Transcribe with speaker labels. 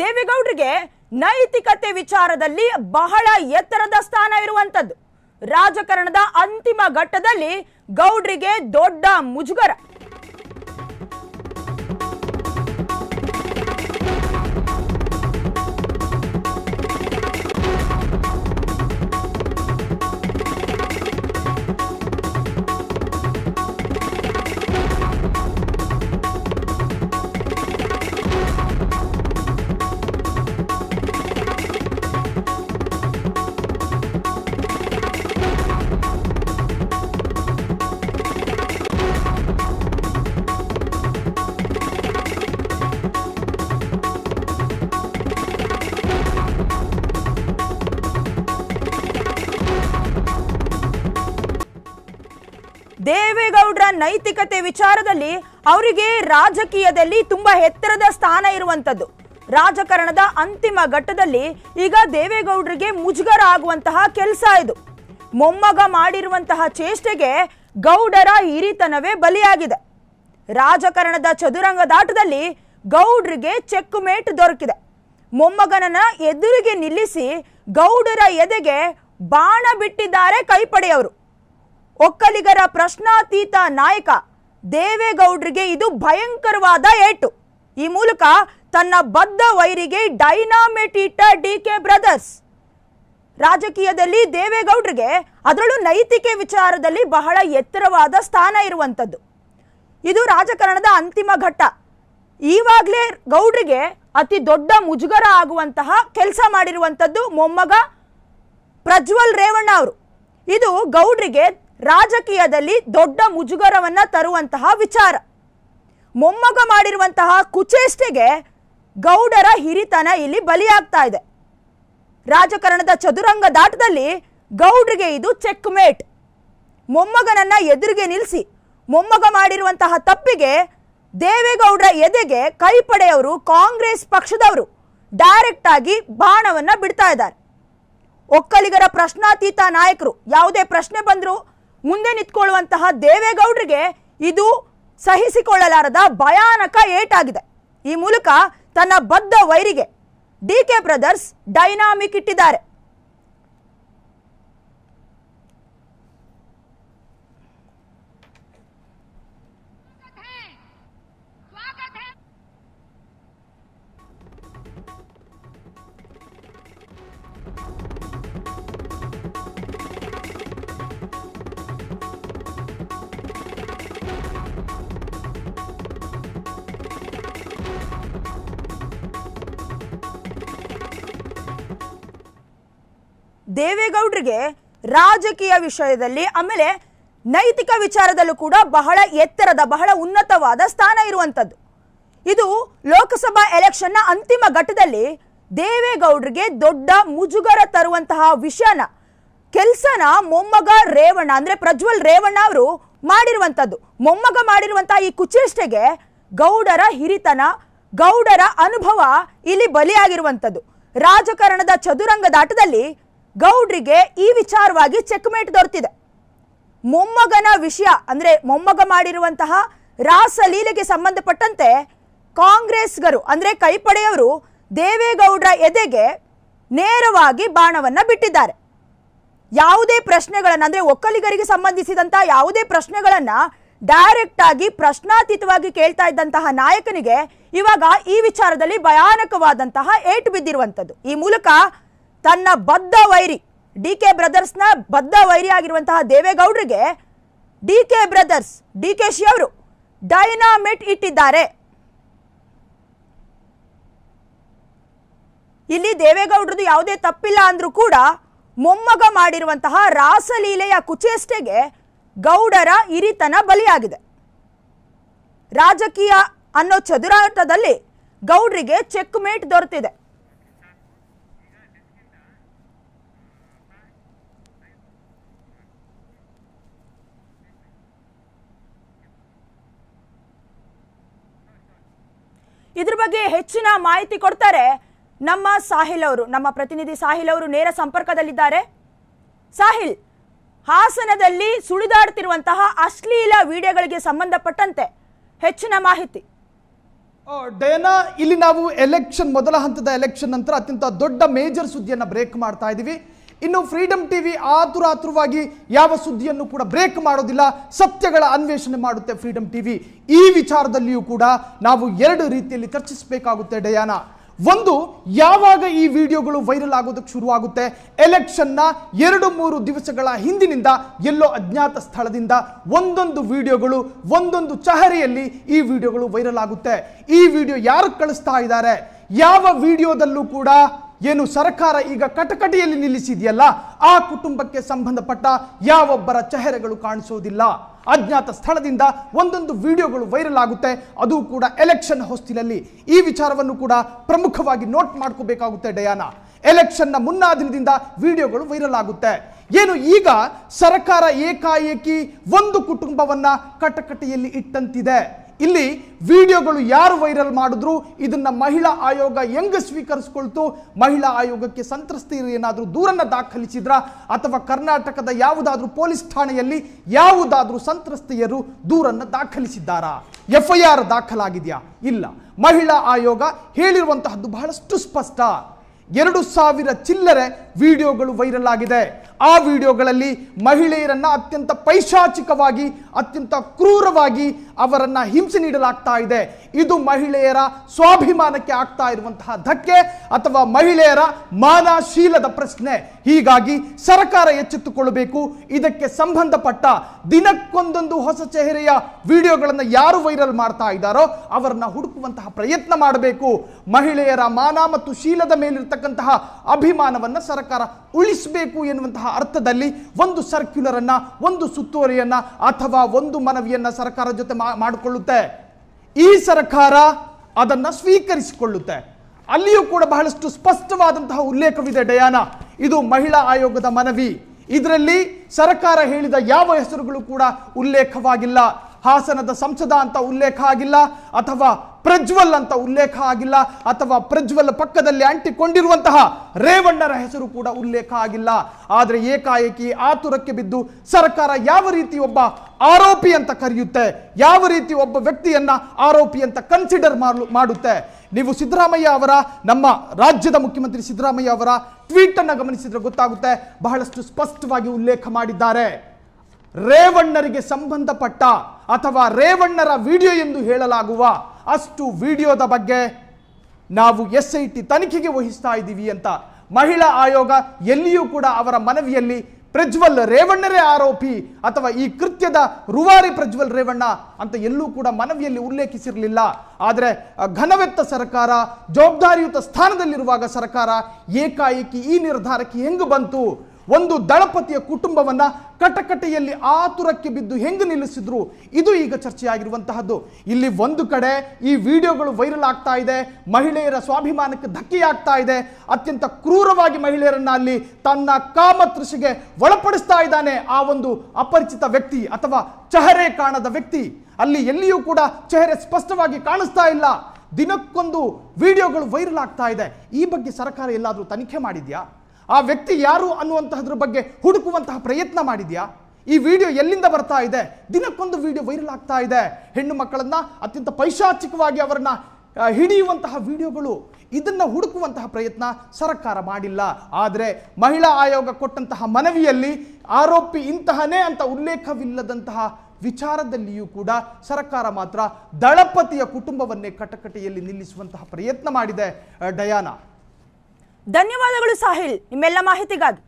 Speaker 1: ದೇವೇಗೌಡರಿಗೆ ನೈತಿಕತೆ ವಿಚಾರದಲ್ಲಿ ಬಹಳ ಎತ್ತರದ ಸ್ಥಾನ ಇರುವಂತದ್ದು ರಾಜಕಾರಣದ ಅಂತಿಮ ಘಟ್ಟದಲ್ಲಿ ಗೌಡ್ರಿಗೆ ದೊಡ್ಡ ಮುಜುಗರ ದೇವೇಗೌಡರ ನೈತಿಕತೆ ವಿಚಾರದಲ್ಲಿ ಅವರಿಗೆ ರಾಜಕೀಯದಲ್ಲಿ ತುಂಬಾ ಎತ್ತರದ ಸ್ಥಾನ ಇರುವಂತದ್ದು ರಾಜಕಾರಣದ ಅಂತಿಮ ಘಟ್ಟದಲ್ಲಿ ಈಗ ದೇವೇಗೌಡರಿಗೆ ಮುಜುಗರ ಆಗುವಂತಹ ಕೆಲಸ ಇದು ಮೊಮ್ಮಗ ಮಾಡಿರುವಂತಹ ಚೇಷ್ಟೆಗೆ ಗೌಡರ ಹಿರಿತನವೇ ಬಲಿಯಾಗಿದೆ ರಾಜಕಾರಣದ ಚದುರಂಗದಾಟದಲ್ಲಿ ಗೌಡ್ರಿಗೆ ಚೆಕ್ ಮೇಟ್ ದೊರಕಿದೆ ಮೊಮ್ಮಗನನ್ನ ಎದುರಿಗೆ ನಿಲ್ಲಿಸಿ ಗೌಡರ ಎದೆಗೆ ಬಾಣ ಬಿಟ್ಟಿದ್ದಾರೆ ಕೈಪಡೆಯವರು ಒಕ್ಕಲಿಗರ ಪ್ರಶ್ನಾತೀತ ನಾಯಕ ದೇವೇಗೌಡರಿಗೆ ಇದು ಭಯಂಕರವಾದ ಏಟು ಈ ಮೂಲಕ ತನ್ನ ಬದ್ಧ ವೈರಿಗೆ ಡೈನಾಮೆಟ್ ಇಟ್ಟ ಡಿ ಕೆ ಬ್ರದರ್ಸ್ ರಾಜಕೀಯದಲ್ಲಿ ದೇವೇಗೌಡರಿಗೆ ಅದರಲ್ಲೂ ನೈತಿಕ ವಿಚಾರದಲ್ಲಿ ಬಹಳ ಎತ್ತರವಾದ ಸ್ಥಾನ ಇರುವಂಥದ್ದು ಇದು ರಾಜಕಾರಣದ ಅಂತಿಮ ಘಟ್ಟ ಈವಾಗಲೇ ಗೌಡ್ರಿಗೆ ಅತಿ ದೊಡ್ಡ ಮುಜುಗರ ಆಗುವಂತಹ ಕೆಲಸ ಮಾಡಿರುವಂಥದ್ದು ಮೊಮ್ಮಗ ಪ್ರಜ್ವಲ್ ರೇವಣ್ಣ ಅವರು ಇದು ಗೌಡ್ರಿಗೆ ರಾಜಕೀಯದಲ್ಲಿ ದೊಡ್ಡ ಮುಜುಗರವನ್ನ ತರುವಂತಹ ವಿಚಾರ ಮೊಮ್ಮಗ ಮಾಡಿರುವಂತಹ ಕುಚೇಷ್ಟೆಗೆ ಗೌಡರ ಹಿರಿತನ ಇಲ್ಲಿ ಬಲಿಯಾಗ್ತಾ ಇದೆ ರಾಜಕಾರಣದ ಚದುರಂಗ ದಾಟದಲ್ಲಿ ಗೌಡ್ರಿಗೆ ಇದು ಚೆಕ್ ಮೇಟ್ ಮೊಮ್ಮಗನನ್ನ ಎದುರಿಗೆ ನಿಲ್ಲಿಸಿ ಮೊಮ್ಮಗ ಮಾಡಿರುವಂತಹ ತಪ್ಪಿಗೆ ದೇವೇಗೌಡರ ಎದೆಗೆ ಕೈಪಡೆಯವರು ಕಾಂಗ್ರೆಸ್ ಪಕ್ಷದವರು ಡೈರೆಕ್ಟ್ ಆಗಿ ಬಾಣವನ್ನ ಬಿಡ್ತಾ ಇದ್ದಾರೆ ಒಕ್ಕಲಿಗರ ಪ್ರಶ್ನಾತೀತ ನಾಯಕರು ಯಾವುದೇ ಪ್ರಶ್ನೆ ಬಂದರೂ ಮುಂದೆ ನಿಂತ್ಕೊಳ್ಳುವಂತಹ ದೇವೇಗೌಡರಿಗೆ ಇದು ಸಹಿಸಿಕೊಳ್ಳಲಾರದ ಭಯಾನಕ ಏಟಾಗಿದೆ ಈ ಮೂಲಕ ತನ್ನ ಬದ್ಧ ವೈರಿಗೆ ಡಿ ಕೆ ಬ್ರದರ್ಸ್ ಡೈನಾಮಿಕ್ ಇಟ್ಟಿದ್ದಾರೆ ದೇವೇಗೌಡರಿಗೆ ರಾಜಕೀಯ ವಿಷಯದಲ್ಲಿ ಆಮೇಲೆ ನೈತಿಕ ವಿಚಾರದಲ್ಲೂ ಕೂಡ ಬಹಳ ಎತ್ತರದ ಬಹಳ ಉನ್ನತವಾದ ಸ್ಥಾನ ಇರುವಂಥದ್ದು ಇದು ಲೋಕಸಭಾ ಎಲೆಕ್ಷನ್ನ ಅಂತಿಮ ಘಟ್ಟದಲ್ಲಿ ದೇವೇಗೌಡರಿಗೆ ದೊಡ್ಡ ಮುಜುಗರ ತರುವಂತಹ ವಿಷಯನ ಕೆಲಸನ ಮೊಮ್ಮಗ ರೇವಣ್ಣ ಅಂದರೆ ಪ್ರಜ್ವಲ್ ರೇವಣ್ಣ ಅವರು ಮಾಡಿರುವಂಥದ್ದು ಮೊಮ್ಮಗ ಮಾಡಿರುವಂತಹ ಈ ಕುಚೇಷ್ಟೆಗೆ ಗೌಡರ ಹಿರಿತನ ಗೌಡರ ಅನುಭವ ಇಲ್ಲಿ ಬಲಿಯಾಗಿರುವಂಥದ್ದು ರಾಜಕಾರಣದ ಚದುರಂಗದಾಟದಲ್ಲಿ ಗೌಡ್ರಿಗೆ ಈ ವಿಚಾರವಾಗಿ ಚೆಕ್ಮೇಟ್ ದೊರೆತಿದೆ ಮೊಮ್ಮಗನ ವಿಷಯ ಅಂದ್ರೆ ಮೊಮ್ಮಗ ಮಾಡಿರುವಂತಹ ರಾಸಲೀಲೆಗೆ ಸಂಬಂಧಪಟ್ಟಂತೆ ಕಾಂಗ್ರೆಸ್ಗರು ಅಂದ್ರೆ ಕೈಪಡೆಯವರು ದೇವೇಗೌಡರ ಎದೆಗೆ ನೇರವಾಗಿ ಬಾಣವನ್ನು ಬಿಟ್ಟಿದ್ದಾರೆ ಯಾವುದೇ ಪ್ರಶ್ನೆಗಳನ್ನು ಅಂದ್ರೆ ಒಕ್ಕಲಿಗರಿಗೆ ಸಂಬಂಧಿಸಿದಂತಹ ಯಾವುದೇ ಪ್ರಶ್ನೆಗಳನ್ನು ಡೈರೆಕ್ಟ್ ಆಗಿ ಪ್ರಶ್ನಾತೀತವಾಗಿ ಕೇಳ್ತಾ ಇದ್ದಂತಹ ನಾಯಕನಿಗೆ ಇವಾಗ ಈ ವಿಚಾರದಲ್ಲಿ ಭಯಾನಕವಾದಂತಹ ಏಟು ಬಿದ್ದಿರುವಂಥದ್ದು ಈ ಮೂಲಕ ತನ್ನ ಬದ್ಧ ವೈರಿ ಡಿ ಕೆ ಬ್ರದರ್ಸ್ನ ಬದ್ಧ ವೈರಿ ಆಗಿರುವಂತಹ ದೇವೇಗೌಡರಿಗೆ D K brothers D K ಶಿ ಅವರು ಡೈನಾಮಿಟ್ ಇಟ್ಟಿದ್ದಾರೆ ಇಲ್ಲಿ ದೇವೇಗೌಡರದು ಯಾವುದೇ ತಪ್ಪಿಲ್ಲ ಅಂದ್ರೂ ಕೂಡ ಮೊಮ್ಮಗ ಮಾಡಿರುವಂತಹ ರಾಸಲೀಲೆಯ ಕುಚೇಷ್ಟೆಗೆ ಗೌಡರ ಇರಿತನ ಬಲಿಯಾಗಿದೆ ರಾಜಕೀಯ ಅನ್ನೋ ಚದುರಾಟದಲ್ಲಿ ಗೌಡರಿಗೆ ಚೆಕ್ ಮೇಟ್ ದೊರೆತಿದೆ ಇದ್ರ ಬಗ್ಗೆ ಹೆಚ್ಚಿನ ಮಾಹಿತಿ ಕೊಡ್ತಾರೆ ನಮ್ಮ ಸಾಹಿಲ್ ಅವರು ನಮ್ಮ ಪ್ರತಿನಿಧಿ ಸಾಹಿಲ್ ಅವರು ನೇರ ಸಂಪರ್ಕದಲ್ಲಿದ್ದಾರೆ ಸಾಹಿಲ್ ಹಾಸನದಲ್ಲಿ ಸುಳಿದಾಡ್ತಿರುವಂತಹ ಅಶ್ಲೀಲ ವಿಡಿಯೋಗಳಿಗೆ ಸಂಬಂಧಪಟ್ಟಂತೆ ಹೆಚ್ಚಿನ ಮಾಹಿತಿ
Speaker 2: ಡಯನಾ ಇಲ್ಲಿ ನಾವು ಎಲೆಕ್ಷನ್ ಮೊದಲ ಹಂತದ ಎಲೆಕ್ಷನ್ ನಂತರ ಅತ್ಯಂತ ದೊಡ್ಡ ಮೇಜರ್ ಸುದ್ದಿಯನ್ನು ಬ್ರೇಕ್ ಮಾಡ್ತಾ ಇದ್ದೀವಿ ಇನ್ನು ಫ್ರೀಡಮ್ ಟಿವಿ ಆತುರ ಆತುರವಾಗಿ ಯಾವ ಸುದ್ದಿಯನ್ನು ಕೂಡ ಬ್ರೇಕ್ ಮಾಡೋದಿಲ್ಲ ಸತ್ಯಗಳ ಅನ್ವೇಷಣೆ ಮಾಡುತ್ತೆ ಫ್ರೀಡಮ್ ಟಿವಿ ಈ ವಿಚಾರದಲ್ಲಿಯೂ ಕೂಡ ನಾವು ಎರಡು ರೀತಿಯಲ್ಲಿ ಚರ್ಚಿಸಬೇಕಾಗುತ್ತೆ ಡಯಾನ ಒಂದು ಯಾವಾಗ ಈ ವಿಡಿಯೋಗಳು ವೈರಲ್ ಆಗೋದಕ್ಕೆ ಶುರುವಾಗುತ್ತೆ ಎಲೆಕ್ಷನ್ನ ಎರಡು ಮೂರು ದಿವಸಗಳ ಹಿಂದಿನಿಂದ ಎಲ್ಲೋ ಅಜ್ಞಾತ ಸ್ಥಳದಿಂದ ಒಂದೊಂದು ವಿಡಿಯೋಗಳು ಒಂದೊಂದು ಚಹರೆಯಲ್ಲಿ ಈ ವಿಡಿಯೋಗಳು ವೈರಲ್ ಆಗುತ್ತೆ ಈ ವಿಡಿಯೋ ಯಾರು ಕಳಿಸ್ತಾ ಇದ್ದಾರೆ ಯಾವ ವಿಡಿಯೋದಲ್ಲೂ ಕೂಡ ಏನು ಸರ್ಕಾರ ಈಗ ಕಟಕಟಿಯಲ್ಲಿ ನಿಲ್ಲಿಸಿದೆಯಲ್ಲ ಆ ಕುಟುಂಬಕ್ಕೆ ಸಂಬಂಧಪಟ್ಟ ಯಾವೊಬ್ಬರ ಚೆಹರೆಗಳು ಕಾಣಿಸೋದಿಲ್ಲ ಅಜ್ಞಾತ ಸ್ಥಳದಿಂದ ಒಂದೊಂದು ವಿಡಿಯೋಗಳು ವೈರಲ್ ಆಗುತ್ತೆ ಅದು ಕೂಡ ಎಲೆಕ್ಷನ್ ಹೊಸ್ತಿಲಲ್ಲಿ ಈ ವಿಚಾರವನ್ನು ಕೂಡ ಪ್ರಮುಖವಾಗಿ ನೋಟ್ ಮಾಡ್ಕೋಬೇಕಾಗುತ್ತೆ ಡಯಾನ ಎಲೆಕ್ಷನ್ನ ಮುನ್ನಾ ದಿನದಿಂದ ವಿಡಿಯೋಗಳು ವೈರಲ್ ಆಗುತ್ತೆ ಏನು ಈಗ ಸರ್ಕಾರ ಏಕಾಏಕಿ ಒಂದು ಕುಟುಂಬವನ್ನ ಕಟಕಟೆಯಲ್ಲಿ ಇಟ್ಟಂತಿದೆ ಇಲ್ಲಿ ವಿಡಿಯೋಗಳು ಯಾರು ವೈರಲ್ ಮಾಡಿದ್ರು ಇದನ್ನು ಮಹಿಳಾ ಆಯೋಗ ಹೆಂಗೆ ಸ್ವೀಕರಿಸ್ಕೊಳ್ತು ಮಹಿಳಾ ಆಯೋಗಕ್ಕೆ ಸಂತ್ರಸ್ತೆಯರು ಏನಾದರೂ ದೂರನ್ನು ದಾಖಲಿಸಿದ್ರ ಅಥವಾ ಕರ್ನಾಟಕದ ಯಾವುದಾದ್ರೂ ಪೊಲೀಸ್ ಠಾಣೆಯಲ್ಲಿ ಯಾವುದಾದ್ರೂ ಸಂತ್ರಸ್ತೆಯರು ದೂರನ್ನು ದಾಖಲಿಸಿದ್ದಾರಾ ಎಫ್ ಐ ಆರ್ ದಾಖಲಾಗಿದೆಯಾ ಇಲ್ಲ ಮಹಿಳಾ ಆಯೋಗ ಹೇಳಿರುವಂತಹದ್ದು ಬಹಳಷ್ಟು ಸ್ಪಷ್ಟ ಎರಡು ಸಾವಿರ ಚಿಲ್ಲರೆ ವಿಡಿಯೋಗಳು ವೈರಲ್ ಆಗಿದೆ ಆ ವಿಡಿಯೋಗಳಲ್ಲಿ ಮಹಿಳೆಯರನ್ನ ಅತ್ಯಂತ ಪೈಶಾಚಿಕವಾಗಿ ಅತ್ಯಂತ ಕ್ರೂರವಾಗಿ ಅವರನ್ನು ಹಿಂಸೆ ನೀಡಲಾಗ್ತಾ ಇದೆ ಇದು ಮಹಿಳೆಯರ ಸ್ವಾಭಿಮಾನಕ್ಕೆ ಆಗ್ತಾ ಇರುವಂತಹ ಧಕ್ಕೆ ಅಥವಾ ಮಹಿಳೆಯರ ಮಾನಶೀಲದ ಪ್ರಶ್ನೆ ಹೀಗಾಗಿ ಸರ್ಕಾರ ಎಚ್ಚೆತ್ತುಕೊಳ್ಳಬೇಕು ಇದಕ್ಕೆ ಸಂಬಂಧಪಟ್ಟ ದಿನಕ್ಕೊಂದೊಂದು ಹೊಸ ಚೆಹರೆಯ ವಿಡಿಯೋಗಳನ್ನು ಯಾರು ವೈರಲ್ ಮಾಡ್ತಾ ಇದ್ದಾರೋ ಅವರನ್ನ ಹುಡುಕುವಂತಹ ಪ್ರಯತ್ನ ಮಾಡಬೇಕು ಮಹಿಳೆಯರ ಮಾನ ಮತ್ತು ಶೀಲದ ಮೇಲಿರ್ತಕ್ಕಂತಹ ಅಭಿಮಾನವನ್ನು ಸರ್ಕಾರ ಉಳಿಸಬೇಕು ಎನ್ನುವಂತಹ ಅರ್ಥದಲ್ಲಿ ಒಂದು ಸರ್ಕ್ಯುಲರ್ ಅನ್ನ ಒಂದು ಸುತ್ತೋರಿಯನ್ನ ಅಥವಾ ಒಂದು ಮನವಿಯನ್ನು ಸರ್ಕಾರ ಜೊತೆ ಮಾಡಿಕೊಳ್ಳುತ್ತೆ ಈ ಸರ್ಕಾರ ಅದನ್ನು ಸ್ವೀಕರಿಸಿಕೊಳ್ಳುತ್ತೆ ಅಲ್ಲಿಯೂ ಕೂಡ ಬಹಳಷ್ಟು ಸ್ಪಷ್ಟವಾದಂತಹ ಉಲ್ಲೇಖವಿದೆ ಡಯಾನ ಇದು ಮಹಿಳಾ ಆಯೋಗದ ಮನವಿ ಇದರಲ್ಲಿ ಸರ್ಕಾರ ಹೇಳಿದ ಯಾವ ಹೆಸರುಗಳು ಕೂಡ ಉಲ್ಲೇಖವಾಗಿಲ್ಲ ಹಾಸನದ ಸಂಸದ ಅಂತ ಉಲ್ಲೇಖ ಆಗಿಲ್ಲ ಅಥವಾ ಪ್ರಜ್ವಲ್ ಅಂತ ಉಲ್ಲೇಖ ಆಗಿಲ್ಲ ಅಥವಾ ಪ್ರಜ್ವಲ್ ಪಕ್ಕದಲ್ಲಿ ಅಂಟಿಕೊಂಡಿರುವಂತಹ ರೇವಣ್ಣರ ಹೆಸರು ಕೂಡ ಉಲ್ಲೇಖ ಆಗಿಲ್ಲ ಆದರೆ ಏಕಾಏಕಿ ಆತುರಕ್ಕೆ ಬಿದ್ದು ಸರ್ಕಾರ ಯಾವ ರೀತಿ ಒಬ್ಬ ಆರೋಪಿ ಅಂತ ಕರೆಯುತ್ತೆ ಯಾವ ರೀತಿ ಒಬ್ಬ ವ್ಯಕ್ತಿಯನ್ನ ಆರೋಪಿ ಅಂತ ಕನ್ಸಿಡರ್ ಮಾಡುತ್ತೆ ನೀವು ಸಿದ್ದರಾಮಯ್ಯ ಅವರ ನಮ್ಮ ರಾಜ್ಯದ ಮುಖ್ಯಮಂತ್ರಿ ಸಿದ್ದರಾಮಯ್ಯ ಅವರ ಟ್ವೀಟ್ ಅನ್ನು ಗಮನಿಸಿದ್ರೆ ಗೊತ್ತಾಗುತ್ತೆ ಬಹಳಷ್ಟು ಸ್ಪಷ್ಟವಾಗಿ ಉಲ್ಲೇಖ ಮಾಡಿದ್ದಾರೆ ರೇವಣ್ಣರಿಗೆ ಸಂಬಂಧಪಟ್ಟ ಅಥವಾ ರೇವಣ್ಣರ ವಿಡಿಯೋ ಎಂದು ಹೇಳಲಾಗುವ ಅಷ್ಟು ವಿಡಿಯೋದ ಬಗ್ಗೆ ನಾವು ಎಸ್ ಐ ಟಿ ತನಿಖೆಗೆ ವಹಿಸ್ತಾ ಇದ್ದೀವಿ ಅಂತ ಮಹಿಳಾ ಆಯೋಗ ಎಲ್ಲಿಯೂ ಕೂಡ ಅವರ ಮನವಿಯಲ್ಲಿ ಪ್ರಜ್ವಲ್ ರೇವಣ್ಣರೇ ಆರೋಪಿ ಅಥವಾ ಈ ಕೃತ್ಯದ ರುವಾರಿ ಪ್ರಜ್ವಲ್ ರೇವಣ್ಣ ಅಂತ ಎಲ್ಲೂ ಕೂಡ ಮನವಿಯಲ್ಲಿ ಉಲ್ಲೇಖಿಸಿರಲಿಲ್ಲ ಆದರೆ ಘನವೆತ್ತ ಸರ್ಕಾರ ಜವಾಬ್ದಾರಿಯುತ ಸ್ಥಾನದಲ್ಲಿರುವಾಗ ಸರ್ಕಾರ ಏಕಾಏಕಿ ಈ ನಿರ್ಧಾರಕ್ಕೆ ಹೆಂಗು ಬಂತು ಒಂದು ದಳಪತಿಯ ಕುಟುಂಬವನ್ನು ಕಟಕಟೆಯಲ್ಲಿ ಆತುರಕ್ಕೆ ಬಿದ್ದು ಹೆಂಗೆ ನಿಲ್ಲಿಸಿದ್ರು ಇದು ಈಗ ಚರ್ಚೆಯಾಗಿರುವಂತಹದ್ದು ಇಲ್ಲಿ ಒಂದು ಕಡೆ ಈ ವಿಡಿಯೋಗಳು ವೈರಲ್ ಆಗ್ತಾ ಇದೆ ಮಹಿಳೆಯರ ಸ್ವಾಭಿಮಾನಕ್ಕೆ ಧಕ್ಕೆಯಾಗ್ತಾ ಇದೆ ಅತ್ಯಂತ ಕ್ರೂರವಾಗಿ ಮಹಿಳೆಯರನ್ನ ಅಲ್ಲಿ ತನ್ನ ಕಾಮತೃಷಿಗೆ ಒಳಪಡಿಸ್ತಾ ಇದ್ದಾನೆ ಆ ಒಂದು ಅಪರಿಚಿತ ವ್ಯಕ್ತಿ ಅಥವಾ ಚಹರೆ ಕಾಣದ ವ್ಯಕ್ತಿ ಅಲ್ಲಿ ಎಲ್ಲಿಯೂ ಕೂಡ ಚಹರೆ ಸ್ಪಷ್ಟವಾಗಿ ಕಾಣಿಸ್ತಾ ಇಲ್ಲ ದಿನಕ್ಕೊಂದು ವಿಡಿಯೋಗಳು ವೈರಲ್ ಆಗ್ತಾ ಇದೆ ಈ ಬಗ್ಗೆ ಸರ್ಕಾರ ಎಲ್ಲಾದರೂ ತನಿಖೆ ಮಾಡಿದ್ಯಾ ಆ ವ್ಯಕ್ತಿ ಯಾರು ಅನ್ನುವಂತಹದ್ರ ಬಗ್ಗೆ ಹುಡುಕುವಂತಹ ಪ್ರಯತ್ನ ಮಾಡಿದ್ಯಾ ಈ ವಿಡಿಯೋ ಎಲ್ಲಿಂದ ಬರ್ತಾ ಇದೆ ದಿನಕ್ಕೊಂದು ವಿಡಿಯೋ ವೈರಲ್ ಆಗ್ತಾ ಇದೆ ಹೆಣ್ಣು ಮಕ್ಕಳನ್ನ ಅತ್ಯಂತ ಪೈಶಾಚಿಕವಾಗಿ ಅವರನ್ನ ಹಿಡಿಯುವಂತಹ ವಿಡಿಯೋಗಳು ಇದನ್ನ ಹುಡುಕುವಂತಹ ಪ್ರಯತ್ನ ಸರ್ಕಾರ ಮಾಡಿಲ್ಲ ಆದರೆ ಮಹಿಳಾ ಆಯೋಗ ಕೊಟ್ಟಂತಹ ಮನವಿಯಲ್ಲಿ ಆರೋಪಿ ಇಂತಹನೇ ಅಂತ ಉಲ್ಲೇಖವಿಲ್ಲದಂತಹ ವಿಚಾರದಲ್ಲಿಯೂ ಕೂಡ ಸರ್ಕಾರ ಮಾತ್ರ ದಳಪತಿಯ ಕುಟುಂಬವನ್ನೇ ಕಟಕಟೆಯಲ್ಲಿ ನಿಲ್ಲಿಸುವಂತಹ ಪ್ರಯತ್ನ ಮಾಡಿದೆ ಡಯಾನ ಧನ್ಯವಾದಗಳು ಸಾಹಿಲ್ ನಿಮ್ಮೆಲ್ಲ ಮಾಹಿತಿಗಾಗಿ